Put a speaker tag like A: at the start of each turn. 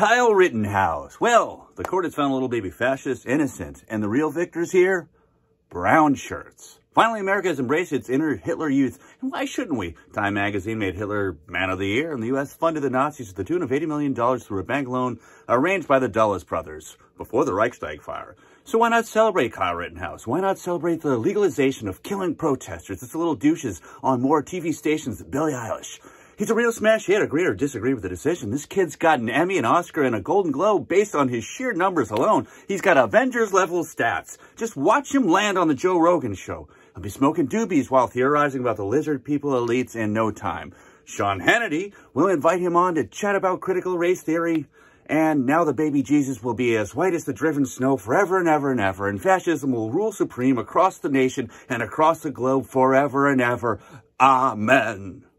A: Kyle Rittenhouse. Well, the court has found little baby fascists innocent, and the real victors here? Brown shirts. Finally, America has embraced its inner Hitler youth, and why shouldn't we? Time magazine made Hitler Man of the Year, and the U.S. funded the Nazis to the tune of $80 million through a bank loan arranged by the Dulles brothers before the Reichstag fire. So why not celebrate Kyle Rittenhouse? Why not celebrate the legalization of killing protesters? It's the little douches on more TV stations than Billie Eilish. He's a real smash hit. Agree or disagree with the decision. This kid's got an Emmy, an Oscar, and a Golden Globe based on his sheer numbers alone. He's got Avengers-level stats. Just watch him land on the Joe Rogan show. He'll be smoking doobies while theorizing about the lizard people elites in no time. Sean Hannity will invite him on to chat about critical race theory. And now the baby Jesus will be as white as the driven snow forever and ever and ever. And fascism will rule supreme across the nation and across the globe forever and ever. Amen.